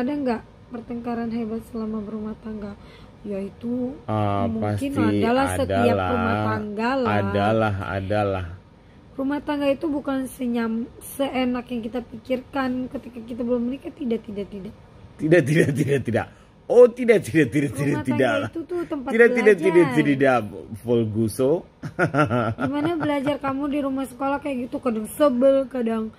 ada nggak pertengkaran hebat selama berumah tangga? Yaitu uh, mungkin pasti adalah setiap rumah tangga lah. Adalah, adalah. Rumah tangga itu bukan senyam seenak yang kita pikirkan ketika kita belum menikah. Tidak, tidak, tidak. Tidak, tidak, tidak, tidak. Oh tidak tidak tidak Rumah tidak tidak itu tuh tempat tidak, belajar. tidak tidak tidak tidak Volguso. Gimana belajar kamu di rumah sekolah kayak gitu kadang sebel kadang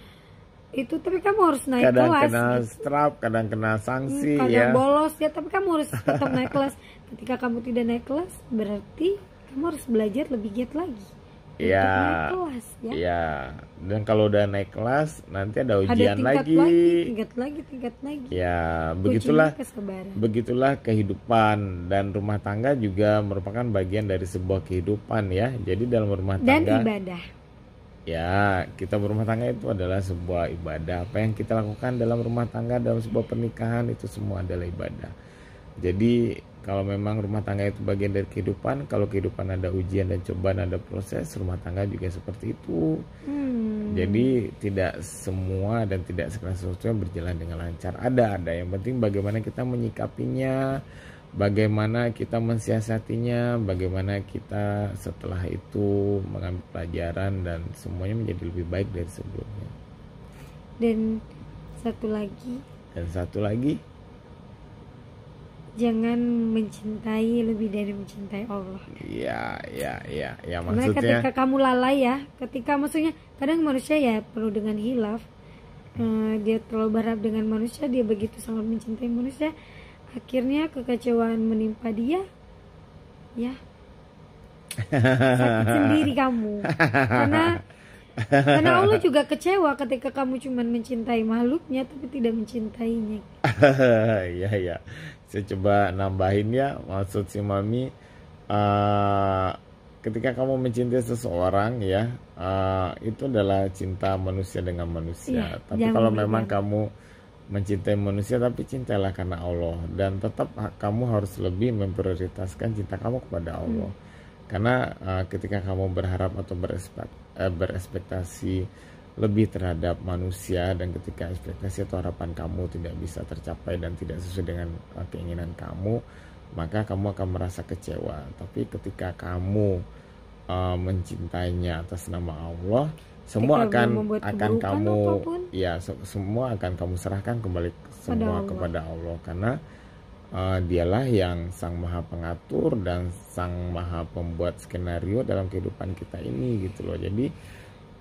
itu tapi kamu harus naik kadang kelas kadang kena gitu. kadang kena sanksi kadang ya bolos ya tapi kamu harus tetap naik kelas ketika kamu tidak naik kelas berarti kamu harus belajar lebih giat lagi ya, naik ya ya dan kalau udah naik kelas nanti ada ujian ada tingkat lagi. lagi tingkat lagi tingkat lagi ya begitulah begitulah kehidupan dan rumah tangga juga merupakan bagian dari sebuah kehidupan ya jadi dalam rumah tangga dan ibadah Ya, kita berumah tangga itu adalah sebuah ibadah. Apa yang kita lakukan dalam rumah tangga, dalam sebuah pernikahan itu semua adalah ibadah. Jadi, kalau memang rumah tangga itu bagian dari kehidupan, kalau kehidupan ada ujian dan cobaan, ada proses, rumah tangga juga seperti itu. Hmm. Jadi, tidak semua dan tidak segala sesuatu yang berjalan dengan lancar. Ada, ada. Yang penting bagaimana kita menyikapinya, bagaimana kita mensiasatinya, bagaimana kita setelah itu mengambil pelajaran dan semuanya menjadi lebih baik dari sebelumnya. Dan satu lagi. Dan satu lagi. Jangan mencintai lebih dari mencintai Allah. Iya, iya, iya, ya, ya, ya, ya maksudnya. Karena ketika kamu lalai ya, ketika maksudnya kadang manusia ya perlu dengan hilaf. Uh, dia terlalu berharap dengan manusia, dia begitu sangat mencintai manusia, Akhirnya kekecewaan menimpa dia. Ya. Sakit sendiri kamu. Karena karena Allah juga kecewa ketika kamu cuma mencintai makhluknya tapi tidak mencintainya. Ya ya, Saya coba nambahin ya maksud si mami uh, ketika kamu mencintai seseorang ya uh, itu adalah cinta manusia dengan manusia. Ya, tapi kalau memang kamu mencintai manusia tapi cintailah karena Allah dan tetap kamu harus lebih memprioritaskan cinta kamu kepada hmm. Allah hmm. karena uh, ketika kamu berharap atau berespek, eh, berespektasi lebih terhadap manusia dan ketika ekspektasi atau harapan kamu tidak bisa tercapai dan tidak sesuai dengan uh, keinginan kamu maka kamu akan merasa kecewa tapi ketika kamu uh, mencintainya atas nama Allah semua akan akan kamu apapun, ya se semua akan kamu serahkan kembali semua Allah. kepada Allah karena uh, dialah yang sang maha pengatur dan sang maha pembuat skenario dalam kehidupan kita ini gitu loh jadi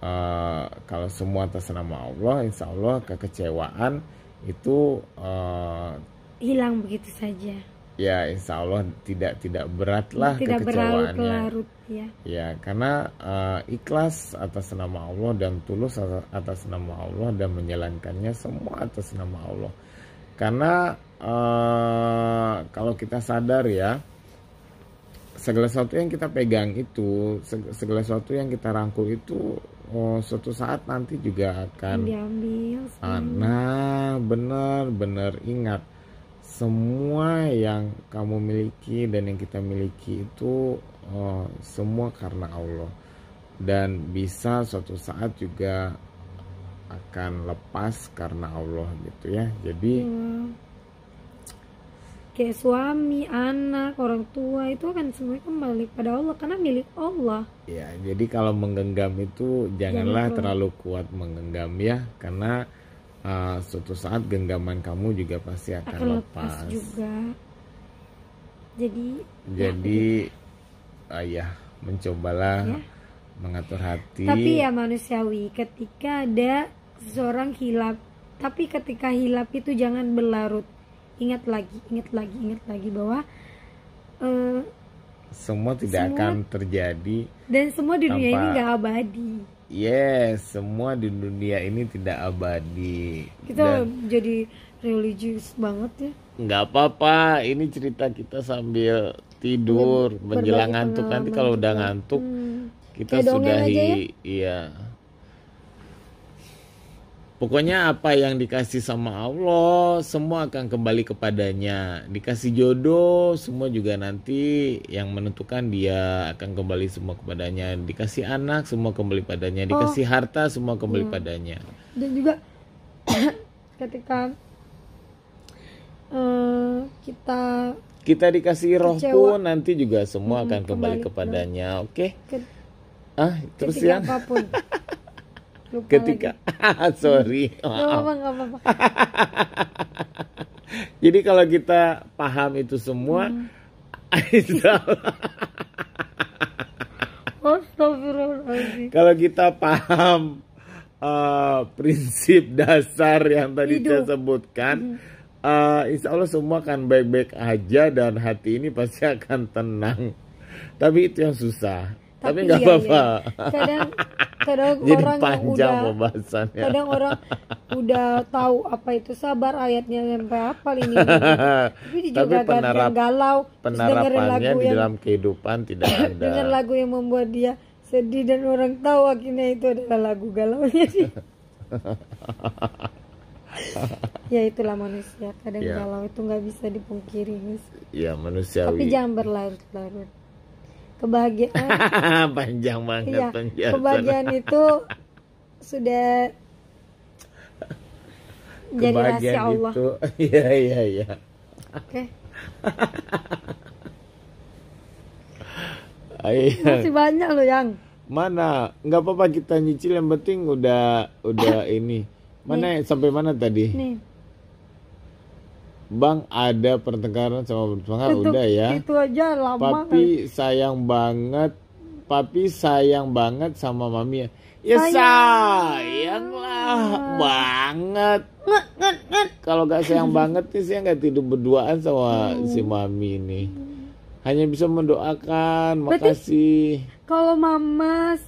uh, kalau semua atas nama Allah insya Allah kekecewaan itu uh, hilang begitu saja ya insya Allah tidak tidak berat lah tidak kekecewaannya berlarut, ya. ya karena uh, ikhlas atas nama Allah dan tulus atas nama Allah dan menjalankannya semua atas nama Allah karena uh, kalau kita sadar ya segala sesuatu yang kita pegang itu segala sesuatu yang kita rangkul itu oh suatu saat nanti juga akan diambil nah benar benar ingat semua yang kamu miliki dan yang kita miliki itu uh, semua karena Allah dan bisa suatu saat juga akan lepas karena Allah gitu ya jadi hmm. kayak suami anak orang tua itu akan semuanya kembali pada Allah karena milik Allah ya jadi kalau menggenggam itu janganlah terlalu kuat menggenggam ya karena Eh, suatu saat genggaman kamu juga pasti akan, akan lepas. lepas juga. Jadi Jadi ya, ayah iya, mencobalah ya. mengatur hati. Tapi ya manusiawi ketika ada seorang hilap, tapi ketika hilap itu jangan berlarut. Ingat lagi, ingat lagi, ingat lagi bahwa uh, semua tidak semua, akan terjadi dan semua di dunia ini nggak abadi Yes, semua di dunia ini tidak abadi. Kita Dan, jadi religius banget ya. Nggak apa-apa, ini cerita kita sambil tidur, menjelang ngantuk. Nanti kalau udah ngantuk, hmm. kita Kayak sudahi, ya. iya. Pokoknya apa yang dikasih sama Allah semua akan kembali kepadanya. Dikasih jodoh semua juga nanti yang menentukan dia akan kembali semua kepadanya. Dikasih anak semua kembali padanya. Dikasih oh. harta semua kembali kepadanya padanya. Dan juga ketika uh, kita kita dikasih roh pun nanti juga semua hmm, akan kembali, kembali kepadanya. Oke. Okay? Ke, ah, terus yang apapun. Lupa ketika sorry hmm. apa apa-apa. jadi kalau kita paham itu semua hmm. kalau kita paham uh, prinsip dasar yang tadi Hidup. saya sebutkan hmm uh, insya Allah semua akan baik-baik aja dan hati ini pasti akan tenang. Tapi itu yang susah tapi nggak iya, iya. apa-apa kadang kadang orang panjang udah pembahasannya. kadang orang udah tahu apa itu sabar ayatnya sampai apa ini tapi, tapi penerap, galau penerapannya lagu di dalam kehidupan tidak ada dengan lagu yang membuat dia sedih dan orang tahu akhirnya itu adalah lagu galau sih ya itulah manusia kadang ya. galau itu nggak bisa dipungkiri ya manusia tapi jangan berlarut-larut kebahagiaan panjang banget iya, penjelasan. kebahagiaan itu sudah kebahagiaan jadi rahasia Allah itu, iya iya iya oke okay. masih banyak loh yang mana nggak apa-apa kita nyicil yang penting udah udah ini mana nih. sampai mana tadi nih Bang ada pertengkaran sama Bang itu, udah ya. Itu aja lama. Papi kan. sayang banget. Papi sayang banget sama mami ya. Ya sayang lah banget. Kalau gak sayang banget nih saya nggak tidur berduaan sama hmm. si mami ini. Hanya bisa mendoakan. Makasih. Kalau mamas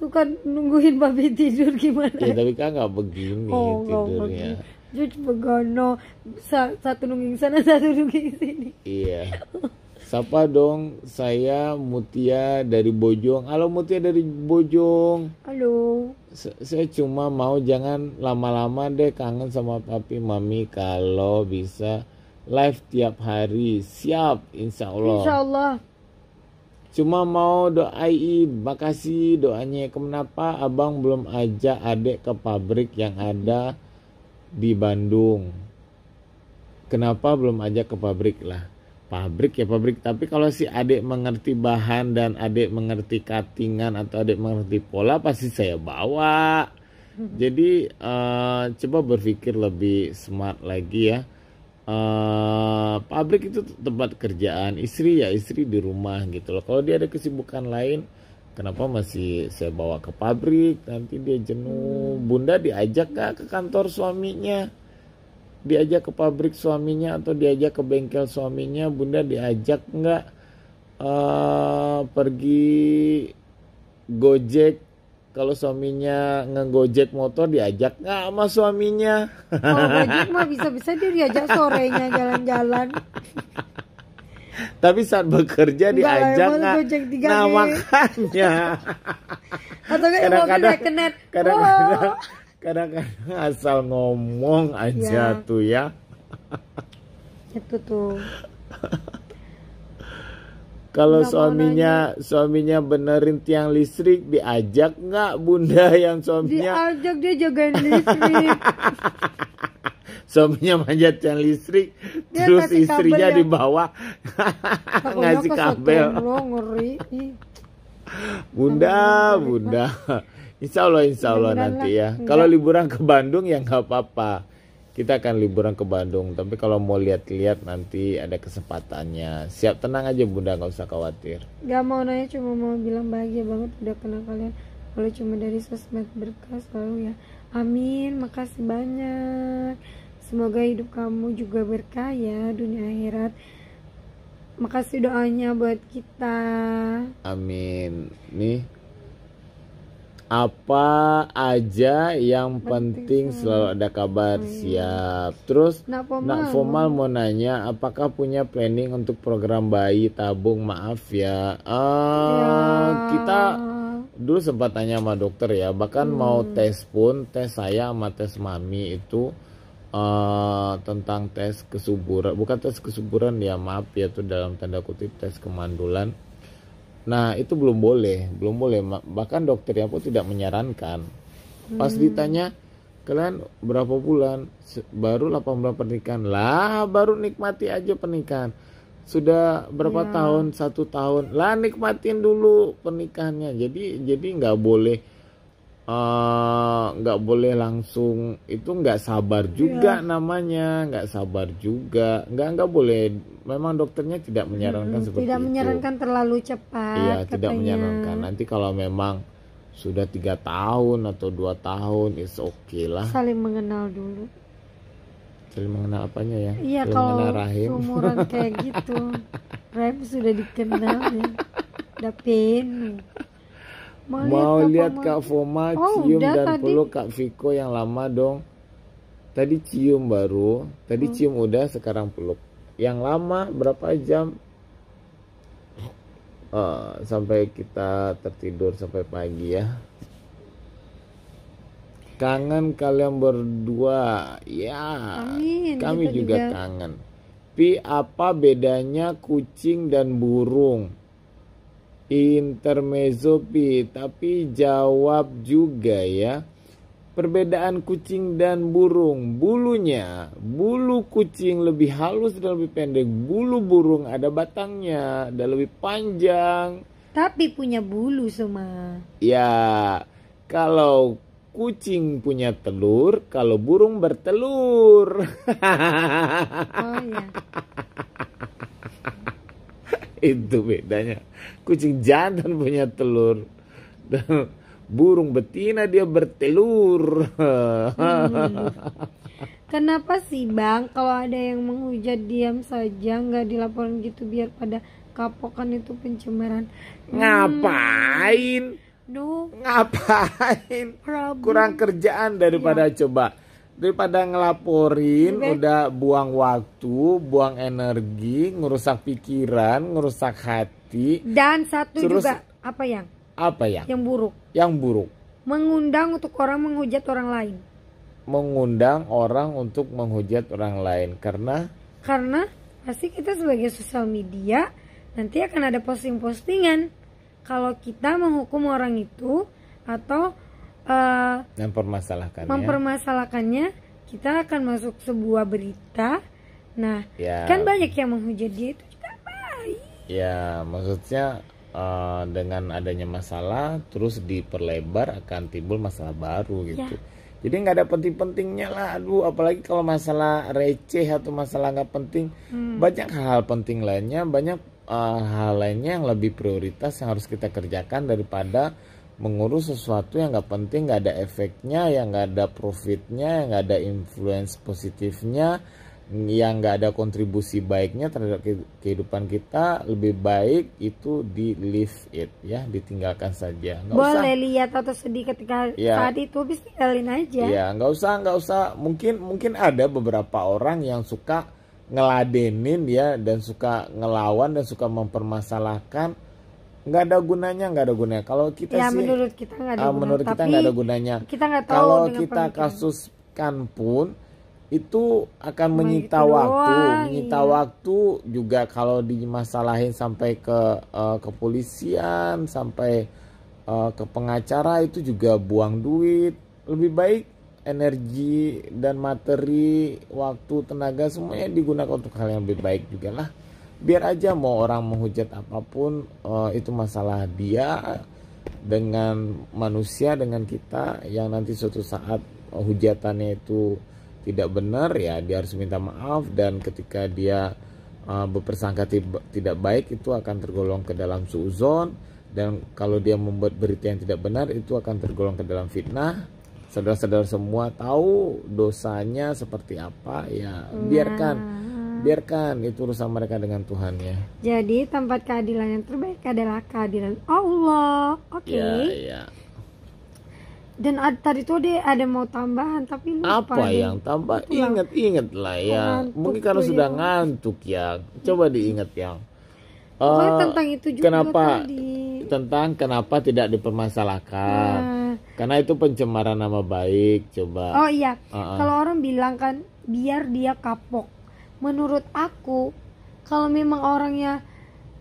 suka nungguin papi tidur gimana? Ya tapi kan nggak begini oh, tidurnya. Begini Jujur begono satu nungging sana satu nungging sini. Iya. Sapa dong, saya Mutia dari Bojong. Halo Mutia dari Bojong. Halo. S saya cuma mau jangan lama-lama deh kangen sama papi mami kalau bisa live tiap hari. Siap, insya Allah. Insya Allah. Cuma mau doai, makasih doanya. Kenapa abang belum ajak adik ke pabrik yang ada di Bandung. Kenapa belum ajak ke pabrik lah? Pabrik ya pabrik, tapi kalau si adik mengerti bahan dan adik mengerti katingan atau adik mengerti pola pasti saya bawa. Hmm. Jadi uh, coba berpikir lebih smart lagi ya. Uh, pabrik itu tempat kerjaan, istri ya istri di rumah gitu loh. Kalau dia ada kesibukan lain, kenapa masih saya bawa ke pabrik nanti dia jenuh hmm. bunda diajak kah ke kantor suaminya diajak ke pabrik suaminya atau diajak ke bengkel suaminya bunda diajak nggak uh, pergi gojek kalau suaminya ngegojek motor diajak nggak sama suaminya oh gojek mah bisa-bisa dia diajak sorenya jalan-jalan tapi saat bekerja Enggak, diajak nggak nah makanya atau kadang-kadang kadang-kadang oh. kadang-kadang asal ngomong aja ya. tuh ya itu tuh kalau suaminya suaminya benerin tiang listrik diajak nggak bunda yang suaminya diajak dia jagain listrik suaminya manjat manjatkan listrik dia terus istrinya di bawah ngasih kabel bunda bunda insya Allah insya Allah nanti ya kalau liburan ke Bandung ya nggak apa-apa kita akan liburan ke Bandung tapi kalau mau lihat-lihat nanti ada kesempatannya siap tenang aja bunda nggak usah khawatir nggak mau nanya cuma mau bilang bahagia banget udah kenal kalian kalau cuma dari sosmed berkas selalu ya Amin, makasih banyak. Semoga hidup kamu juga berkah ya dunia akhirat. Makasih doanya buat kita. Amin. Nih apa aja yang penting, penting selalu ada kabar oh, iya. siap. Terus Nak Formal, Nak Formal mau nanya apakah punya planning untuk program bayi tabung maaf ya. Uh, ya. kita dulu sempat tanya sama dokter ya bahkan hmm. mau tes pun tes saya sama tes mami itu uh, tentang tes kesuburan bukan tes kesuburan ya maaf ya itu dalam tanda kutip tes kemandulan nah itu belum boleh belum boleh bahkan dokternya pun tidak menyarankan pas hmm. ditanya kalian berapa bulan baru 8 bulan pernikahan lah baru nikmati aja pernikahan sudah berapa ya. tahun satu tahun lah nikmatin dulu pernikahannya jadi jadi nggak boleh eh, nggak uh, boleh langsung itu nggak sabar juga ya. namanya nggak sabar juga nggak nggak boleh memang dokternya tidak menyarankan hmm, seperti tidak itu. menyarankan terlalu cepat iya tidak menyarankan nanti kalau memang sudah tiga tahun atau dua tahun is oke okay lah saling mengenal dulu sering mengenal apanya ya? Iya kalau rahim. umuran kayak gitu, rahim sudah dikenal ya. Udah ya. Mau, mau lihat Kak Foma oh, cium udah, dan peluk Kak Viko yang lama dong. Tadi cium baru, tadi hmm. cium udah, sekarang peluk. Yang lama berapa jam? Uh, sampai kita tertidur sampai pagi ya. Kangen kalian berdua. Ya. Amin. Kami juga, juga kangen. Pi apa bedanya kucing dan burung? Intermezzo Pi, tapi jawab juga ya. Perbedaan kucing dan burung, bulunya, bulu kucing lebih halus dan lebih pendek, bulu burung ada batangnya dan lebih panjang. Tapi punya bulu semua. Ya, kalau kucing punya telur kalau burung bertelur. Oh iya. Itu bedanya. Kucing jantan punya telur. burung betina dia bertelur. Hmm. Kenapa sih bang kalau ada yang menghujat diam saja nggak dilaporin gitu biar pada kapokan itu pencemaran? Hmm. Ngapain? Duh. Ngapain? Problem. Kurang kerjaan daripada ya. coba daripada ngelaporin udah buang waktu, buang energi, ngerusak pikiran, ngerusak hati. Dan satu Terus, juga apa yang? Apa yang? Yang buruk. Yang buruk. Mengundang untuk orang menghujat orang lain. Mengundang orang untuk menghujat orang lain karena karena pasti kita sebagai sosial media nanti akan ada posting-postingan kalau kita menghukum orang itu atau uh, mempermasalahkannya. mempermasalahkannya kita akan masuk sebuah berita nah ya. kan banyak yang menghujat dia itu juga baik ya maksudnya uh, dengan adanya masalah terus diperlebar akan timbul masalah baru gitu ya. Jadi nggak ada penting-pentingnya lah, aduh. Apalagi kalau masalah receh atau masalah nggak penting, hmm. banyak hal-hal penting lainnya, banyak uh, hal lainnya yang lebih prioritas yang harus kita kerjakan daripada mengurus sesuatu yang nggak penting nggak ada efeknya yang nggak ada profitnya yang nggak ada influence positifnya yang nggak ada kontribusi baiknya terhadap kehidupan kita lebih baik itu di leave it ya ditinggalkan saja gak boleh usah. lihat atau sedih ketika ya. saat itu bisa tinggalin aja ya nggak usah nggak usah mungkin mungkin ada beberapa orang yang suka ngeladenin ya dan suka ngelawan dan suka mempermasalahkan nggak ada gunanya nggak ada gunanya kalau kita ya, sih menurut kita nggak ada, uh, menurut kita nggak ada gunanya kita gak tahu kalau kita kasuskan pun itu akan Cuma menyita gitu waktu doang, menyita iya. waktu juga kalau dimasalahin sampai ke uh, kepolisian sampai uh, ke pengacara itu juga buang duit lebih baik energi dan materi, waktu, tenaga semuanya digunakan untuk hal yang lebih baik juga lah. Biar aja mau orang menghujat apapun uh, itu masalah dia dengan manusia dengan kita yang nanti suatu saat eh, hujatannya itu tidak benar ya dia harus minta maaf dan ketika dia uh, eh, berpersangka tidak baik itu akan tergolong ke dalam suzon dan kalau dia membuat berita yang tidak benar itu akan tergolong ke dalam fitnah saudara-saudara semua tahu dosanya seperti apa ya nah. biarkan iya. biarkan itu urusan mereka dengan Tuhan ya. Jadi tempat keadilan yang terbaik adalah keadilan Allah. Oke. Okay. Ya, ya. Dan ad, tadi tuh deh ada mau tambahan tapi lupa apa deh. yang tambah inget-inget lah ya. Oh, ngantuk Mungkin kalau sudah ya. ngantuk ya, coba diingat ya Uh, tentang itu juga kenapa tadi. tentang kenapa tidak dipermasalahkan. Nah karena itu pencemaran nama baik, coba. Oh iya. Uh -uh. Kalau orang bilang kan biar dia kapok. Menurut aku kalau memang orangnya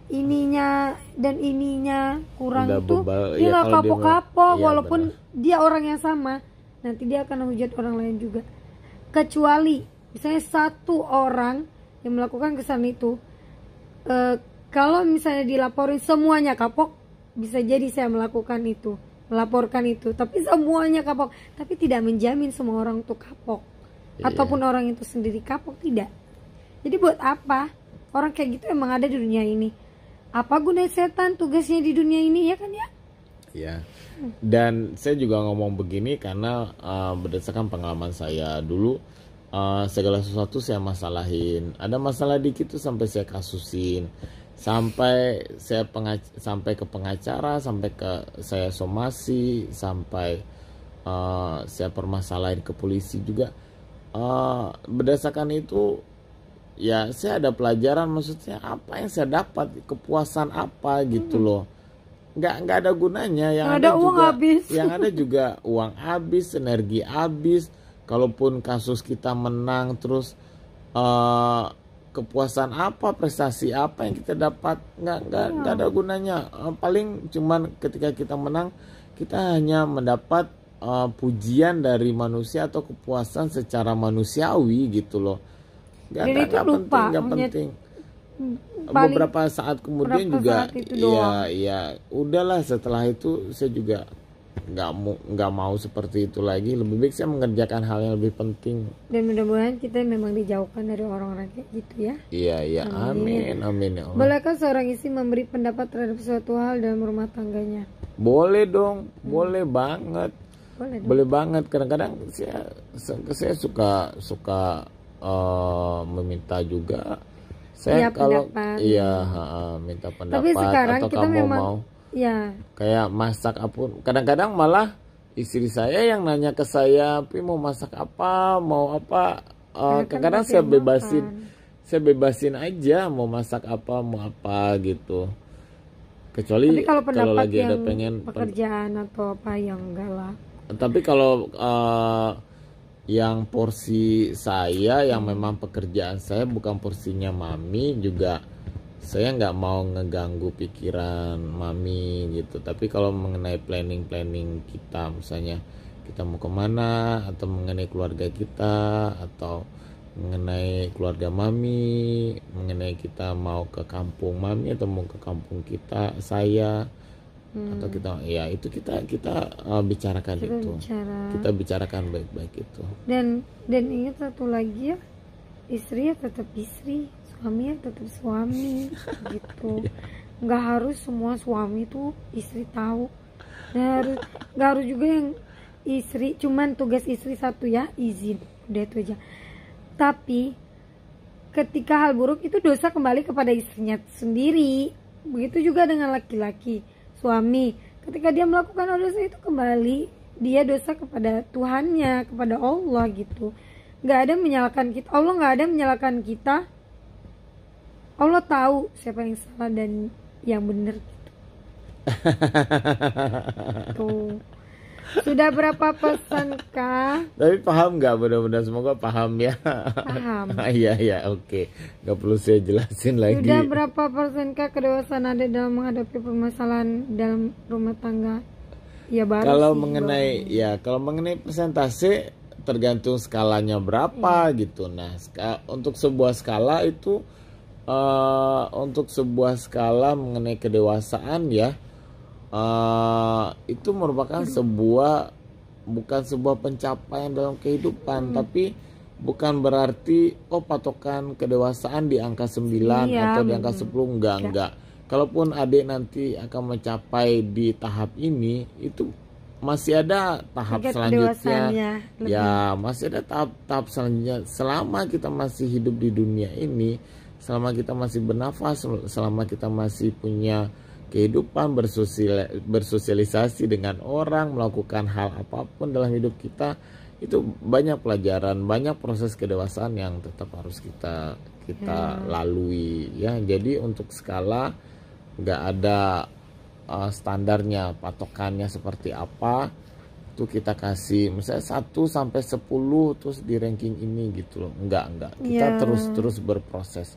ininya dan ininya kurang Udah itu dia iya, nggak kapok-kapok iya, walaupun benar. dia orangnya sama nanti dia akan menghujat orang lain juga kecuali misalnya satu orang yang melakukan kesan itu uh, kalau misalnya dilaporin semuanya kapok bisa jadi saya melakukan itu melaporkan itu tapi semuanya kapok tapi tidak menjamin semua orang tuh kapok yeah. ataupun orang itu sendiri kapok tidak jadi buat apa orang kayak gitu emang ada di dunia ini apa guna setan tugasnya di dunia ini ya kan ya ya dan saya juga ngomong begini karena uh, berdasarkan pengalaman saya dulu uh, segala sesuatu saya masalahin ada masalah dikit tuh sampai saya kasusin sampai saya pengac sampai ke pengacara sampai ke saya somasi sampai uh, saya permasalahin ke polisi juga uh, berdasarkan itu ya saya ada pelajaran maksudnya apa yang saya dapat kepuasan apa gitu hmm. loh nggak nggak ada gunanya yang ada, ada uang habis yang ada juga uang habis energi habis kalaupun kasus kita menang terus uh, kepuasan apa prestasi apa yang kita dapat nggak nggak ya. nggak ada gunanya eh, paling cuman ketika kita menang kita hanya mendapat uh, pujian dari manusia atau kepuasan secara manusiawi gitu loh nggak ada lupa, penting nggak penting hmm, eh, beberapa saat kemudian juga ya ya udahlah setelah itu saya juga nggak mau nggak mau seperti itu lagi lebih baik saya mengerjakan hal yang lebih penting dan mudah-mudahan kita memang dijauhkan dari orang-orang kayak gitu ya iya iya amin amin, amin ya Allah. bolehkah seorang istri memberi pendapat terhadap suatu hal dalam rumah tangganya boleh dong hmm. boleh banget boleh, dong. boleh banget kadang-kadang saya saya suka suka uh, meminta juga saya ya, kalau pendapat. iya minta pendapat tapi sekarang atau kita kamu memang mau Iya. Kayak masak apa? Kadang-kadang malah istri saya yang nanya ke saya, "Pi mau masak apa? Mau apa?" Eh, kadang kadang-kadang saya bebasin. Makan. Saya bebasin aja mau masak apa, mau apa gitu. Kecuali Tapi kalau, kalau lagi ada pengen pekerjaan atau apa yang enggak lah. Tapi kalau uh, yang porsi saya yang memang pekerjaan saya bukan porsinya mami juga saya nggak mau ngeganggu pikiran mami gitu tapi kalau mengenai planning planning kita misalnya kita mau kemana atau mengenai keluarga kita atau mengenai keluarga mami mengenai kita mau ke kampung mami atau mau ke kampung kita saya hmm. atau kita ya itu kita kita uh, bicarakan kita itu bicara. kita bicarakan baik-baik itu dan dan ingat satu lagi ya istri ya tetap istri suami ya tetap suami gitu nggak harus semua suami tuh istri tahu nggak harus nggak harus juga yang istri cuman tugas istri satu ya izin udah itu aja tapi ketika hal buruk itu dosa kembali kepada istrinya sendiri begitu juga dengan laki-laki suami ketika dia melakukan dosa itu kembali dia dosa kepada Tuhannya kepada Allah gitu nggak ada menyalahkan kita Allah nggak ada menyalahkan kita Allah tahu siapa yang salah dan yang benar gitu. Sudah berapa pesan kah? Tapi paham nggak benar-benar semoga paham ya. Paham. Iya iya oke. Okay. Gak perlu saya jelasin lagi. Sudah berapa persen kah kedewasaan ada dalam menghadapi permasalahan dalam rumah tangga? Ya baru. Kalau sih, mengenai baru. ya kalau mengenai persentase tergantung skalanya berapa ya. gitu. Nah, untuk sebuah skala itu Eh, untuk sebuah skala mengenai kedewasaan ya uh, itu merupakan sebuah bukan sebuah pencapaian dalam kehidupan hmm. tapi bukan berarti oh patokan kedewasaan di angka 9 iya, atau di angka 10 hmm. enggak ya. enggak kalaupun adik nanti akan mencapai di tahap ini itu masih ada tahap Agak selanjutnya ya masih ada tahap-tahap selanjutnya selama kita masih hidup di dunia ini selama kita masih bernafas, selama kita masih punya kehidupan bersosialisasi dengan orang, melakukan hal apapun dalam hidup kita, itu banyak pelajaran, banyak proses kedewasaan yang tetap harus kita kita ya. lalui ya. Jadi untuk skala nggak ada uh, standarnya, patokannya seperti apa itu kita kasih misalnya 1 sampai 10 terus di ranking ini gitu loh. Enggak, enggak. Kita ya. terus-terus ya. berproses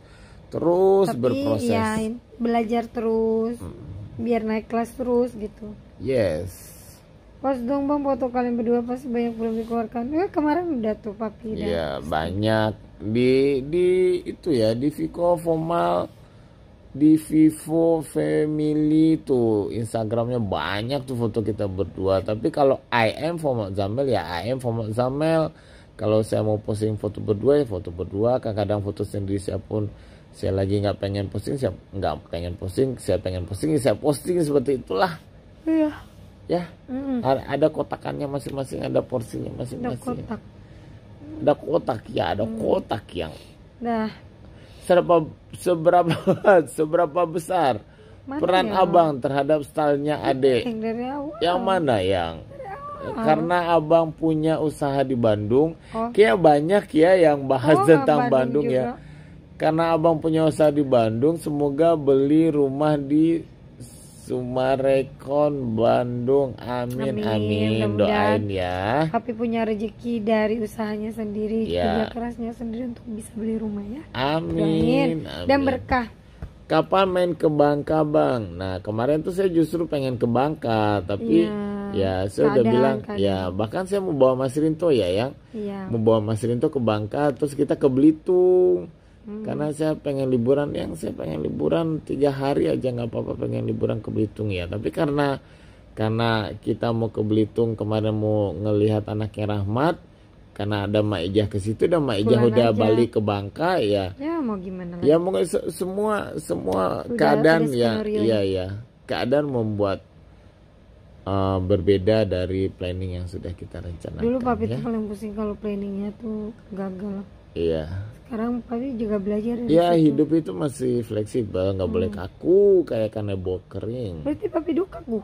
terus Tapi berproses ya, belajar terus hmm. biar naik kelas terus gitu yes Pas dong bang foto kalian berdua pasti banyak belum dikeluarkan. Eh kemarin udah tuh papi. Iya banyak di di itu ya di Vico formal di Vivo Family tuh Instagramnya banyak tuh foto kita berdua. Tapi kalau I am formal Zamel ya I am formal Zamel. Kalau saya mau posting foto berdua ya foto berdua. Kadang-kadang foto sendiri siapun pun saya lagi nggak pengen posting saya nggak pengen posting saya pengen posting saya posting seperti itulah iya ya mm -hmm. ada kotakannya masing-masing ada porsinya masing-masing ada kotak ada kotak ya ada mm. kotak yang nah seberapa seberapa seberapa besar mana peran ya? abang terhadap stylenya ade yang mana yang karena abang punya usaha di Bandung, oh. kayak banyak ya yang bahas oh, tentang Bandung, Bandung ya. Karena abang punya usaha di Bandung, semoga beli rumah di Sumarekon Bandung. Amin amin, amin. doain ya. Tapi punya rezeki dari usahanya sendiri, ya. kerja kerasnya sendiri untuk bisa beli rumah ya. Amin. amin. Dan berkah. Kapan main ke Bangka bang? Nah kemarin tuh saya justru pengen ke Bangka, tapi ya, ya saya udah bilang kan. ya bahkan saya mau bawa Mas Rinto ya yang, ya. mau bawa Mas Rinto ke Bangka, terus kita ke Belitung Hmm. Karena saya pengen liburan yang saya pengen liburan tiga hari aja nggak apa-apa pengen liburan ke Belitung ya. Tapi karena karena kita mau ke Belitung kemarin mau ngelihat anaknya Rahmat karena ada Mak Ijah ke situ dan Mak Ijah udah aja. balik ke Bangka ya. Ya mau gimana Ya mau se semua semua udah, keadaan ya iya ya. Keadaan membuat uh, berbeda dari planning yang sudah kita rencanakan. Dulu papi ya. paling pusing kalau planningnya tuh gagal. Iya sekarang pasti juga belajar ya situ. hidup itu masih fleksibel nggak hmm. boleh kaku kayak kanebo kering berarti papi dulu kaku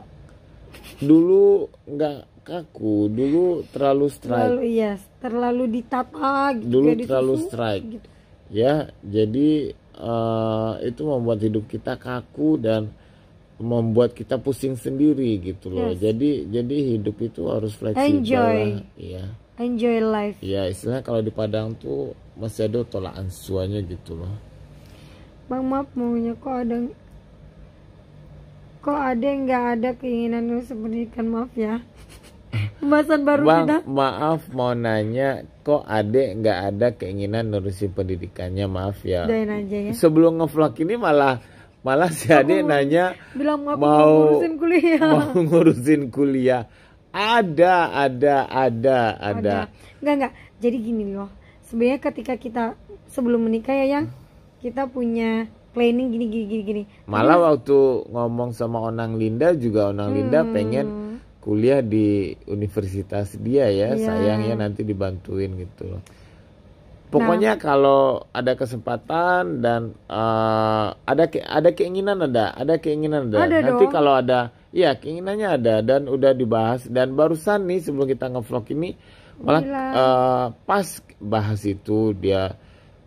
dulu nggak kaku dulu terlalu strike terlalu iya terlalu ditata gitu, dulu terlalu strike gitu. ya jadi uh, itu membuat hidup kita kaku dan membuat kita pusing sendiri gitu loh yes. jadi jadi hidup itu harus fleksibel enjoy ya enjoy life Iya, istilahnya kalau di Padang tuh masih ada tolak ansuanya gitu loh bang maaf maunya kok ada kok ada yang nggak ada keinginan lu sebenarnya maaf ya pembahasan baru Bang, kita. maaf mau nanya kok adek nggak ada keinginan nerusin pendidikannya maaf ya. aja ya. Sebelum ngevlog ini malah malah si adek nanya bilang mau, mau ngurusin kuliah. Mau ngurusin kuliah. Ada, ada, ada, ada. Enggak, enggak. Jadi gini loh. Sebenarnya ketika kita sebelum menikah ya yang kita punya planning gini gini gini gini. Malah waktu ngomong sama Onang Linda juga Onang hmm. Linda pengen kuliah di universitas dia ya. Yeah. Sayangnya nanti dibantuin gitu loh. Pokoknya nah. kalau ada kesempatan dan uh, ada ke, ada keinginan ada, ada keinginan ada. ada Nanti dong. kalau ada, ya keinginannya ada dan udah dibahas dan barusan nih sebelum kita ngevlog ini malah uh, pas bahas itu dia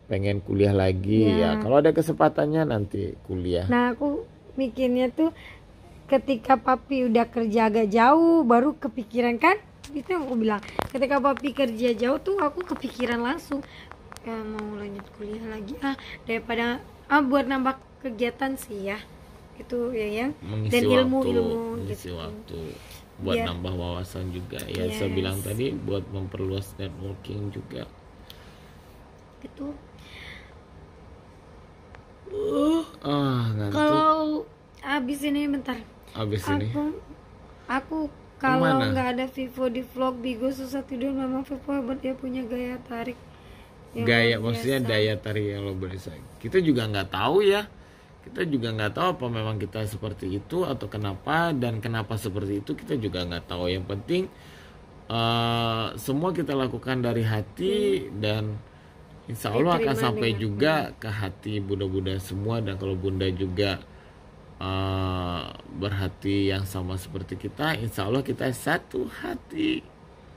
pengen kuliah lagi ya. ya. Kalau ada kesempatannya nanti kuliah. Nah, aku mikirnya tuh ketika papi udah kerja agak jauh baru kepikiran kan itu yang aku bilang ketika papi kerja jauh tuh aku kepikiran langsung kayak eh, mau lanjut kuliah lagi ah daripada ah buat nambah kegiatan sih ya itu ya yang mengisi dan ilmu waktu, ilmu gitu. mengisi gitu. waktu buat yeah. nambah wawasan juga ya yes. saya bilang tadi buat memperluas networking juga itu uh, ah kalau abis ini bentar abis aku, ini aku kalau nggak ada Vivo di vlog Bigo susah tidur memang Vivo buat dia punya gaya tarik Iya, gaya iya, maksudnya iya. daya tarik yang lo bisa. kita juga nggak tahu ya kita juga nggak tahu apa memang kita seperti itu atau kenapa dan kenapa seperti itu kita juga nggak tahu yang penting uh, semua kita lakukan dari hati hmm. dan insya Allah akan sampai dengan, juga ke hati bunda-bunda semua dan kalau bunda juga uh, berhati yang sama seperti kita insya Allah kita satu hati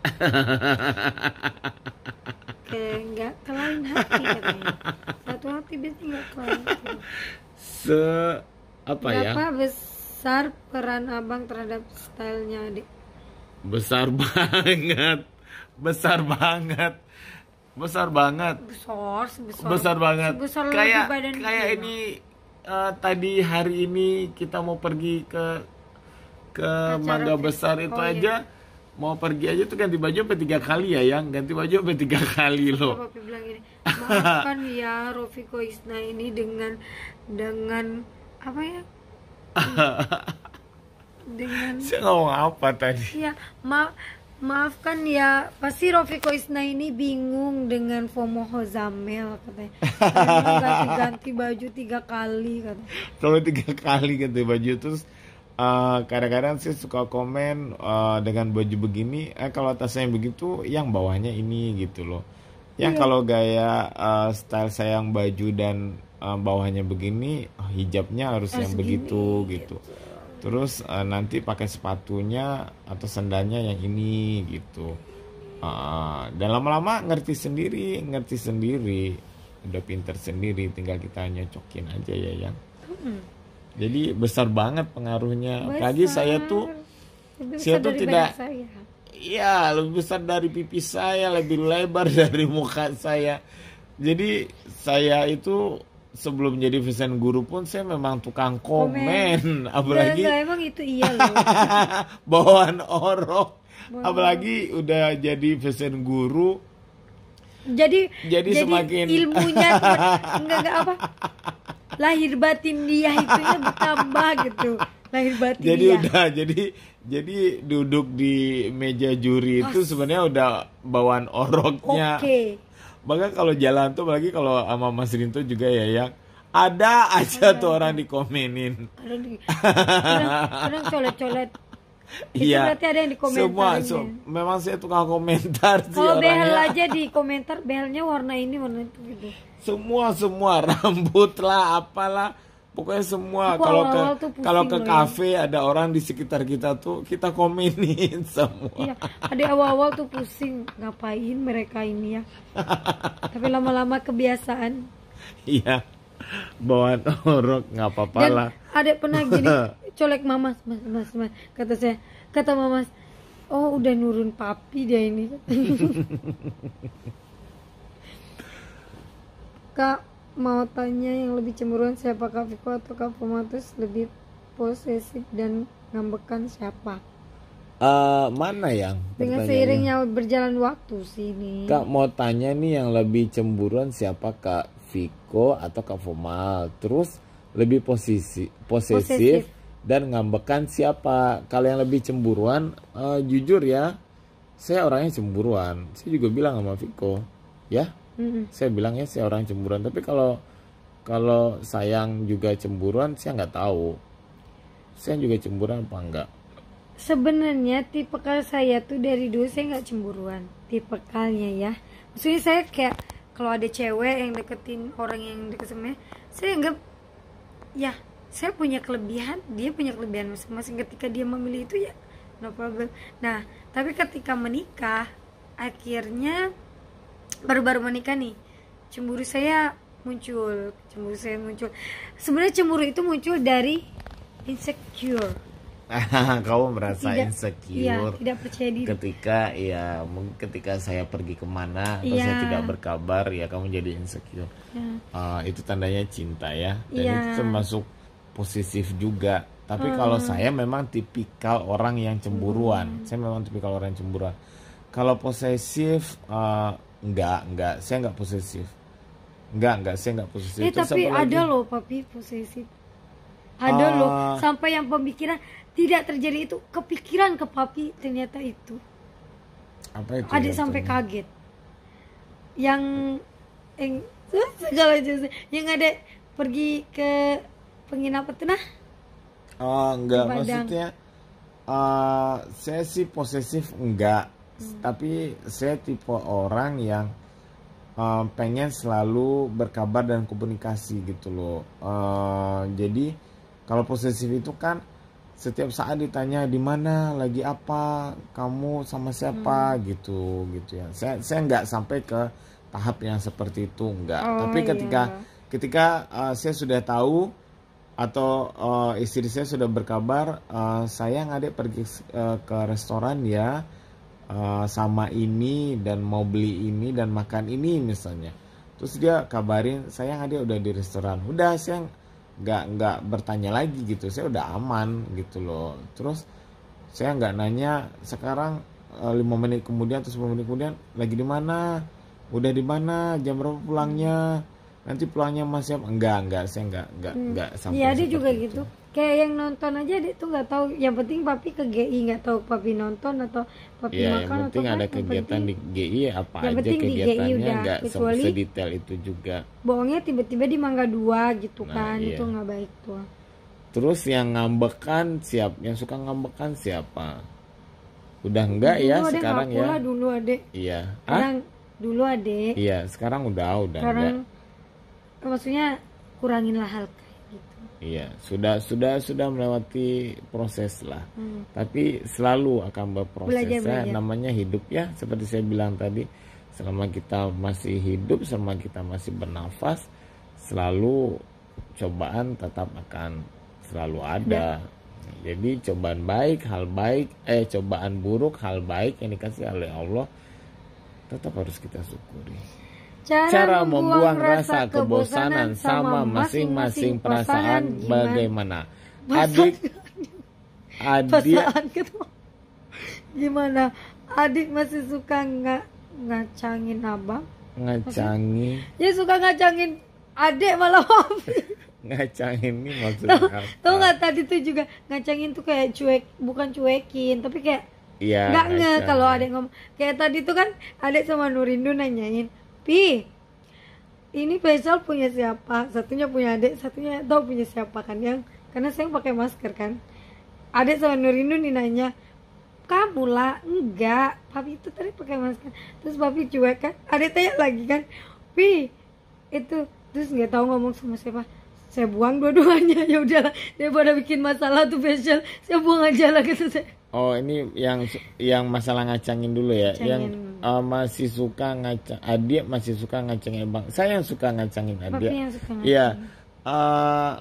nggak kelain hati katanya satu hati biasanya nggak kelain hati se apa Berapa ya Berapa besar peran abang terhadap stylenya adik besar banget besar banget besar banget besar sebesar, besar banget Besar kayak kayak ini uh, tadi hari ini kita mau pergi ke ke Acara mangga besar itu oh, iya. aja iya mau pergi aja tuh ganti baju sampai tiga kali ya yang ganti baju sampai tiga kali iya, loh maafkan ya Rofiko Isna ini dengan dengan apa ya dengan saya ngomong apa tadi ya ma maafkan ya pasti Rofiko Isna ini bingung dengan FOMO Hozamel katanya ganti, ganti baju tiga kali katanya kalau tiga kali ganti baju terus Eh, kadang-kadang sih suka komen uh, dengan baju begini eh kalau tasnya begitu yang bawahnya ini gitu loh Yang yeah. kalau gaya uh, style saya yang baju dan uh, bawahnya begini hijabnya harus, yang begini, begitu gitu, terus uh, nanti pakai sepatunya atau sendalnya yang ini gitu uh, dan lama-lama ngerti sendiri ngerti sendiri udah pinter sendiri tinggal kita nyocokin aja ya yang hmm jadi besar banget pengaruhnya besar. apalagi saya tuh lebih saya tuh tidak iya lebih besar dari pipi saya lebih lebar dari muka saya jadi saya itu sebelum jadi fashion guru pun saya memang tukang komen, komen. apalagi emang itu iya loh bawaan orok apalagi udah jadi fashion guru jadi jadi, jadi semakin ilmunya enggak enggak apa lahir batin dia itunya bertambah gitu lahir batin jadi dia. udah jadi jadi duduk di meja juri Mas. itu sebenarnya udah bawaan oroknya oke okay. bahkan kalau jalan tuh lagi kalau sama Mas Rinto juga ya yang ada aja orang tuh orang dikomenin orang, colet-colet itu iya. berarti ada yang Semua, ya? so, memang saya tukang komentar sih Kalau behel aja di komentar, behelnya warna ini warna itu gitu semua semua rambut lah apalah pokoknya semua kalau ke kalau ke ya. kafe ya. ada orang di sekitar kita tuh kita komenin semua iya, ada awal-awal tuh pusing ngapain mereka ini ya tapi lama-lama kebiasaan iya bawaan orok nggak apa-apa lah ada pernah gini colek mama mas mas mas kata saya kata mama oh udah nurun papi dia ini Kak mau tanya yang lebih cemburuan siapa Kak Viko atau Kak Pumatus lebih posesif dan ngambekan siapa? Uh, mana yang dengan seiringnya berjalan waktu sih ini kak mau tanya nih yang lebih cemburuan siapa kak Viko atau kak Fomal terus lebih posisi posesif, posesif. dan ngambekan siapa kalau yang lebih cemburuan uh, jujur ya saya orangnya cemburuan saya juga bilang sama Viko ya hmm. saya bilangnya saya orang cemburuan tapi kalau kalau sayang juga cemburuan saya nggak tahu saya juga cemburuan apa enggak sebenarnya tipe kal saya tuh dari dulu saya nggak cemburuan tipe kalnya ya maksudnya saya kayak kalau ada cewek yang deketin orang yang deket sama saya nggak ya saya punya kelebihan dia punya kelebihan masing-masing ketika dia memilih itu ya no problem nah tapi ketika menikah akhirnya baru-baru menikah nih cemburu saya muncul cemburu saya muncul sebenarnya cemburu itu muncul dari insecure kamu merasa tidak, iya, insecure iya, tidak percaya diri ketika ya ketika saya pergi kemana atau iya. saya tidak berkabar ya kamu jadi insecure iya. uh, itu tandanya cinta ya dan iya. itu termasuk positif juga tapi hmm. kalau saya memang tipikal orang yang cemburuan hmm. saya memang tipikal orang yang cemburuan kalau posesif uh, Enggak, enggak. Saya enggak posesif. Enggak, enggak. Saya enggak posesif. Eh, tapi ada loh, papi posesif. Ada uh, loh. Ah. Sampai yang pemikiran tidak terjadi itu kepikiran ke papi ternyata itu. Apa itu? Adik sampai kaget. Yang yang segala jenis yang ada pergi ke penginapan tengah nah. Oh, ah, enggak. Maksudnya uh, saya sih posesif enggak Hmm. tapi saya tipe orang yang uh, pengen selalu berkabar dan komunikasi gitu loh uh, jadi kalau posesif itu kan setiap saat ditanya di mana lagi apa kamu sama siapa hmm. gitu gitu ya saya saya nggak sampai ke tahap yang seperti itu nggak oh, tapi ketika iya. ketika uh, saya sudah tahu atau uh, istri saya sudah berkabar uh, saya ngadek pergi uh, ke restoran ya Eh, sama ini dan mau beli ini dan makan ini misalnya terus dia kabarin saya ada udah di restoran udah saya nggak nggak bertanya lagi gitu saya udah aman gitu loh terus saya nggak nanya sekarang eh, lima menit kemudian atau 10 menit kemudian lagi di mana udah di mana jam berapa pulangnya nanti pulangnya masih enggak enggak saya enggak enggak hmm. enggak sampai iya dia juga itu. gitu kayak yang nonton aja deh tuh nggak tahu yang penting papi ke GI nggak tahu papi nonton atau papi ya, makan yang penting atau ada kan, kegiatan penting, di GI apa yang aja kegiatannya nggak detail itu juga bohongnya tiba-tiba di mangga dua gitu nah, kan iya. itu nggak baik tuh terus yang ngambekan siap yang suka ngambekan siapa udah enggak dulu ya ade sekarang ya dulu ya? ade iya sekarang Hah? dulu ade iya sekarang udah udah sekarang, enggak maksudnya lah hal Iya, sudah sudah sudah melewati proses lah. Hmm. Tapi selalu akan berproses. Belajar, belajar. Ya, namanya hidup ya, seperti saya bilang tadi, selama kita masih hidup, selama kita masih bernafas, selalu cobaan tetap akan selalu ada. Ya. Jadi cobaan baik, hal baik, eh cobaan buruk, hal baik yang dikasih oleh Allah tetap harus kita syukuri. Cara, Cara membuang rasa kebosanan sama masing-masing perasaan gimana? bagaimana? Adik adik gitu. Gimana? Adik masih suka nggak ngacangin abang? Ngacangin. ya suka ngacangin adik malah ngacangin ini maksudnya tau, apa? Tahu tadi tuh juga ngacangin tuh kayak cuek, bukan cuekin, tapi kayak Iya. nggak nge kalau adik ngomong. Kayak tadi tuh kan adik sama nurindo nanyain, Pi, ini facial punya siapa? Satunya punya adik, satunya tau punya siapa kan yang karena saya pakai masker kan. Adik sama Nurindu nih nanya, kamu lah enggak papi itu tadi pakai masker terus papi cuek kan Adik tanya lagi kan pi itu terus nggak tahu ngomong sama siapa saya buang dua-duanya ya udahlah pada bikin masalah tuh facial saya buang aja lah gitu saya oh ini yang yang masalah ngacangin dulu ya ngacangin. yang uh, masih suka ngacang adik masih suka ngacangin bang saya yang suka ngacangin adik iya eh,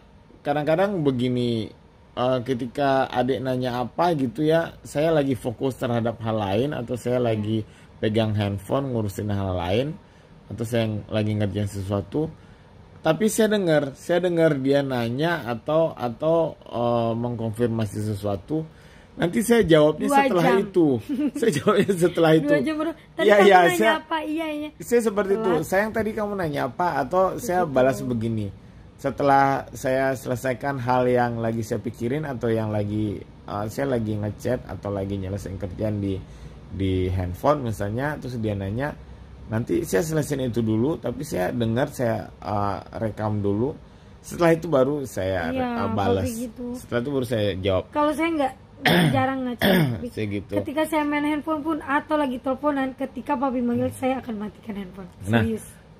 kadang-kadang begini uh, ketika adik nanya apa gitu ya saya lagi fokus terhadap hal lain atau saya hmm. lagi iya. pegang handphone ngurusin hal lain atau saya lagi ngerjain sesuatu tapi saya dengar saya dengar dia nanya atau atau uh, mengkonfirmasi sesuatu nanti saya jawabnya Dua setelah jam. itu saya jawabnya setelah itu tadi ya, ya, saya, apa iya iya saya seperti Telat. itu sayang tadi kamu nanya apa atau saya balas begini setelah saya selesaikan hal yang lagi saya pikirin atau yang lagi uh, saya lagi ngechat atau lagi nyelesain kerjaan di di handphone misalnya terus dia nanya nanti saya selesaiin itu dulu tapi saya dengar saya uh, rekam dulu setelah itu baru saya ya, uh, balas gitu. setelah itu baru saya jawab kalau saya nggak jarang ngecek saya gitu. ketika saya main handphone pun atau lagi teleponan ketika papi manggil saya akan matikan handphone nah,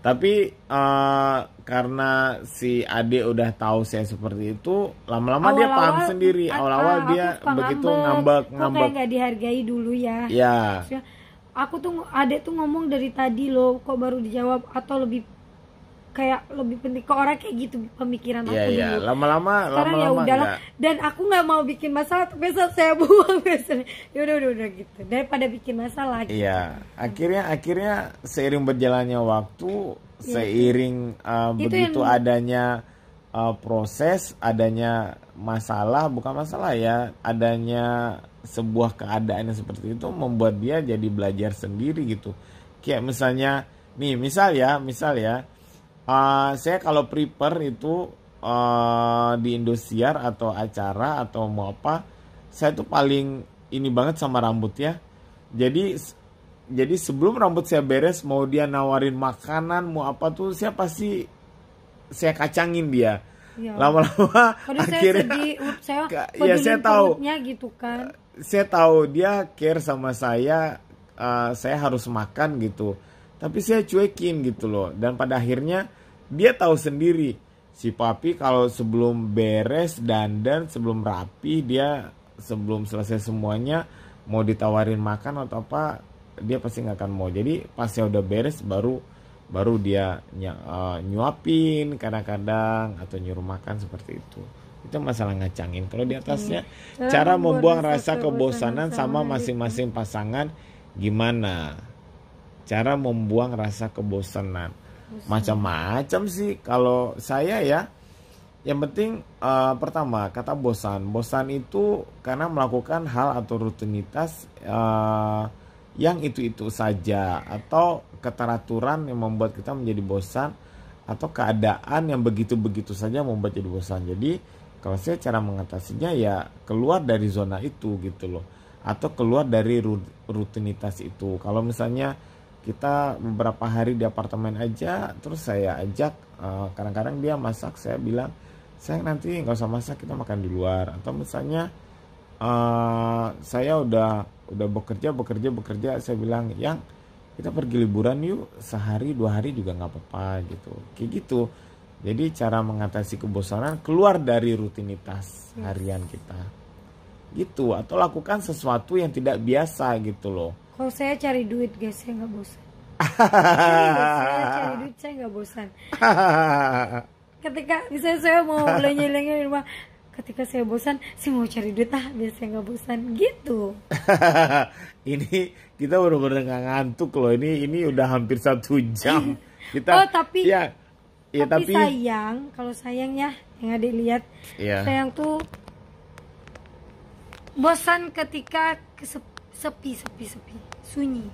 tapi uh, karena si Ade udah tahu saya seperti itu, lama-lama dia paham sendiri. Awal-awal dia begitu ngambek, ngambek. Kok kayak nggak dihargai dulu ya? Ya. yeah aku tuh adek tuh ngomong dari tadi loh kok baru dijawab atau lebih kayak lebih penting ke orang kayak gitu pemikiran iya, aku yeah. lama-lama sekarang ya lama-lama ya dan aku nggak mau bikin masalah besok saya buang besok. ya udah udah udah gitu daripada bikin masalah gitu. iya yeah. akhirnya akhirnya seiring berjalannya waktu yeah. seiring uh, begitu adanya uh, proses adanya masalah bukan masalah ya adanya sebuah keadaan yang seperti itu membuat dia jadi belajar sendiri gitu kayak misalnya nih misal ya misal ya uh, saya kalau prepare itu uh, di Indosiar atau acara atau mau apa saya tuh paling ini banget sama rambut ya jadi jadi sebelum rambut saya beres mau dia nawarin makanan mau apa tuh saya pasti saya kacangin dia iya. lama-lama ya. akhirnya saya sedih, iya, saya, ya saya tahu gitu kan saya tahu dia care sama saya uh, saya harus makan gitu tapi saya cuekin gitu loh dan pada akhirnya dia tahu sendiri si papi kalau sebelum beres dan dan sebelum rapi dia sebelum selesai semuanya mau ditawarin makan atau apa dia pasti nggak akan mau jadi pas saya udah beres baru baru dia ny uh, eh, nyuapin kadang-kadang atau nyuruh makan seperti itu itu masalah ngacangin kalau di iya. atasnya hmm. cara membuang rasa kebosanan sama masing-masing gitu. pasangan gimana cara membuang rasa kebosanan macam-macam sih kalau saya ya yang penting uh, pertama kata bosan bosan itu karena melakukan hal atau rutinitas uh, yang itu-itu saja atau keteraturan yang membuat kita menjadi bosan atau keadaan yang begitu-begitu saja membuat jadi bosan jadi kalau saya cara mengatasinya ya keluar dari zona itu gitu loh. Atau keluar dari rutinitas itu. Kalau misalnya kita beberapa hari di apartemen aja terus saya ajak eh, kadang-kadang dia masak saya bilang saya nanti nggak usah masak kita makan di luar atau misalnya uh, saya udah udah bekerja bekerja bekerja saya bilang yang kita pergi liburan yuk sehari dua hari juga nggak apa-apa gitu kayak gitu jadi cara mengatasi kebosanan keluar dari rutinitas yes. harian kita. Gitu atau lakukan sesuatu yang tidak biasa gitu loh. Kalau saya cari duit guys, saya nggak bosan. saya cari duit saya nggak bosan. ketika misalnya saya mau belanja-belanja di rumah, ketika saya bosan, saya mau cari duit ah biar saya nggak bosan gitu. ini kita baru benar ngantuk loh. Ini ini udah hampir satu jam. Iya. Kita, oh tapi ya ya, tapi, tapi sayang kalau sayangnya yang ada lihat ya. sayang tuh bosan ketika sepi sepi sepi sunyi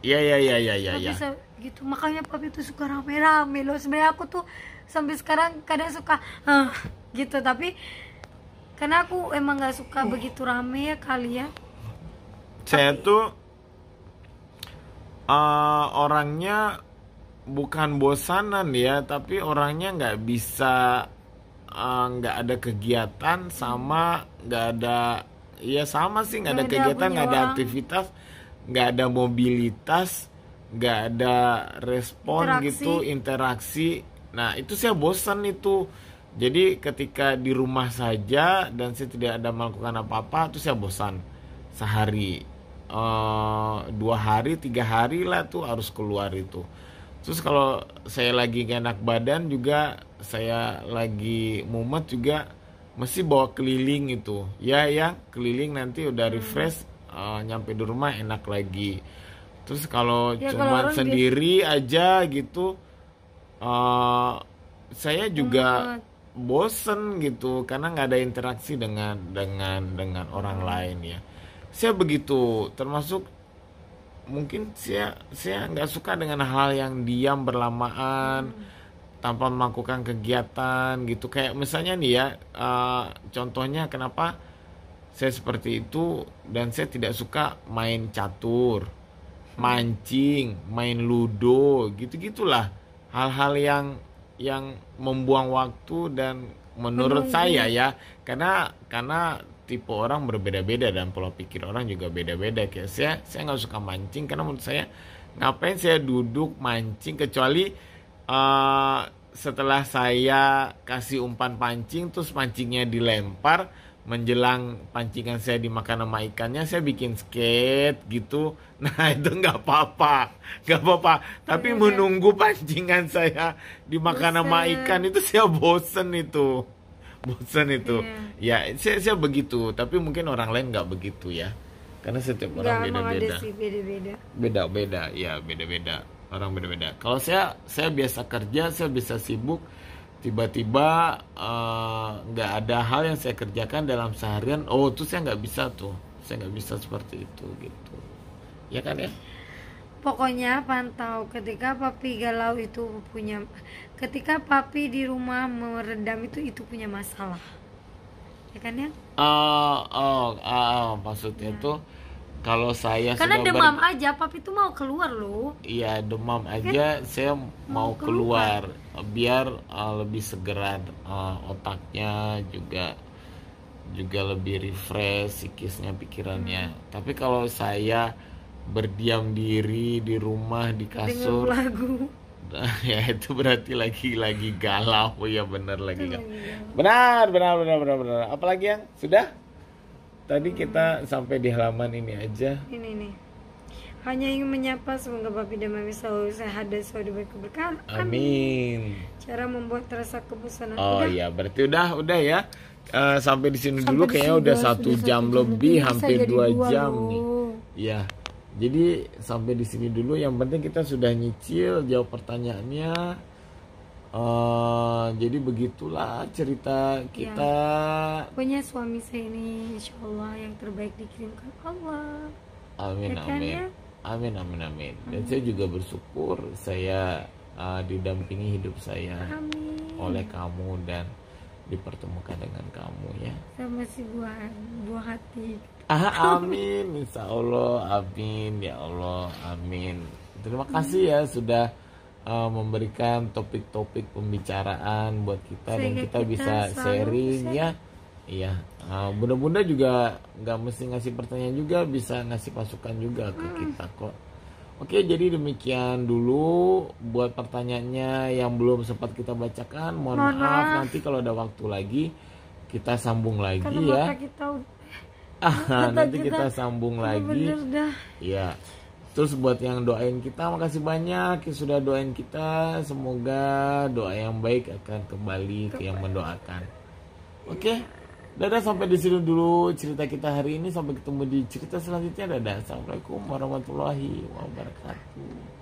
iya iya iya iya iya ya. gitu makanya papi tuh suka rame-rame loh sebenarnya aku tuh sampai sekarang kadang suka uh, gitu tapi karena aku emang nggak suka uh. begitu rame ya kali ya saya tapi, tuh uh, orangnya bukan bosanan ya tapi orangnya nggak bisa eh, nggak uh, ada kegiatan sama nggak ada ya sama sih nggak ada Beda kegiatan nggak ada aktivitas nggak ada mobilitas nggak ada respon interaksi. gitu interaksi nah itu saya bosan itu jadi ketika di rumah saja dan saya tidak ada melakukan apa-apa itu saya bosan sehari uh, dua hari tiga hari lah tuh harus keluar itu terus kalau saya lagi gak enak badan juga saya lagi mumet juga mesti bawa keliling itu ya ya keliling nanti udah hmm. refresh hmm. uh, nyampe di rumah enak lagi terus kalau ya, cuma sendiri dia... aja gitu uh, saya juga hmm. bosen gitu karena nggak ada interaksi dengan dengan dengan orang lain ya saya begitu termasuk mungkin saya saya nggak suka dengan hal yang diam berlamaan hmm. tanpa melakukan kegiatan gitu kayak misalnya nih ya uh, contohnya kenapa saya seperti itu dan saya tidak suka main catur hmm. mancing main ludo gitu gitulah hal-hal yang yang membuang waktu dan menurut saya ya karena karena tipe orang berbeda-beda dan pola pikir orang juga beda-beda kayak saya saya nggak suka mancing karena menurut saya ngapain saya duduk mancing kecuali uh, setelah saya kasih umpan pancing terus pancingnya dilempar menjelang pancingan saya dimakan sama ikannya saya bikin skate gitu nah itu nggak apa-apa nggak apa-apa tapi iya, iya. menunggu pancingan saya dimakan sama ikan itu saya bosen itu bosan itu yeah. ya saya, saya begitu tapi mungkin orang lain nggak begitu ya karena setiap orang beda beda beda beda beda beda ya beda beda orang beda beda kalau saya saya biasa kerja saya bisa sibuk tiba-tiba eh, nggak uh, ada hal yang saya kerjakan dalam seharian oh tuh saya nggak bisa tuh saya nggak bisa seperti itu gitu ya kan ya Pokoknya pantau ketika papi galau itu punya ketika papi di rumah meredam itu itu punya masalah. Ya kan ya? Oh, oh, oh maksudnya ya. tuh kalau saya karena sudah demam ber... aja papi tuh mau keluar loh iya demam ya aja kan? saya mau, mau keluar. keluar biar uh, lebih segera uh, otaknya juga juga lebih refresh psikisnya pikirannya hmm. tapi kalau saya berdiam diri di rumah di kasur Dengan lagu ya itu berarti lagi lagi galau ya benar lagi galau. benar benar benar benar benar apalagi yang sudah tadi kita sampai di halaman ini aja ini nih hanya ingin menyapa semoga bapak dan mami selalu sehat dan selalu keberkahan. amin. amin cara membuat terasa kebosanan oh udah. ya berarti udah udah ya uh, sampai di sini dulu kayaknya udah satu jam, jam lebih hampir dua jam nih ya jadi sampai di sini dulu. Yang penting kita sudah nyicil jawab pertanyaannya. Uh, jadi begitulah cerita kita. Ya. Punya suami saya ini, insya Allah yang terbaik dikirimkan Allah. Amin ya, kan, amin. Ya? amin amin amin. Dan amin. saya juga bersyukur saya uh, didampingi hidup saya amin. oleh kamu dan dipertemukan dengan kamu ya sama si buah buah hati ah amin insya allah amin ya allah amin terima kasih ya sudah uh, memberikan topik-topik pembicaraan buat kita Sehingga dan kita, kita bisa sharing ya iya uh, eh, bunda bunda juga nggak mesti ngasih pertanyaan juga bisa ngasih pasukan juga ke hmm. kita kok Oke, jadi demikian dulu buat pertanyaannya yang belum sempat kita bacakan. Mohon, maaf, maaf nanti kalau ada waktu lagi kita sambung lagi Karena ya. Kita, ah, nanti kita, kita sambung lagi. Ya. Terus buat yang doain kita makasih banyak yang sudah doain kita. Semoga doa yang baik akan kembali, kembali. ke yang mendoakan. Oke. Okay? Iya. Dadah sampai di sini dulu cerita kita hari ini sampai ketemu di cerita selanjutnya. Dadah. Assalamualaikum warahmatullahi wabarakatuh.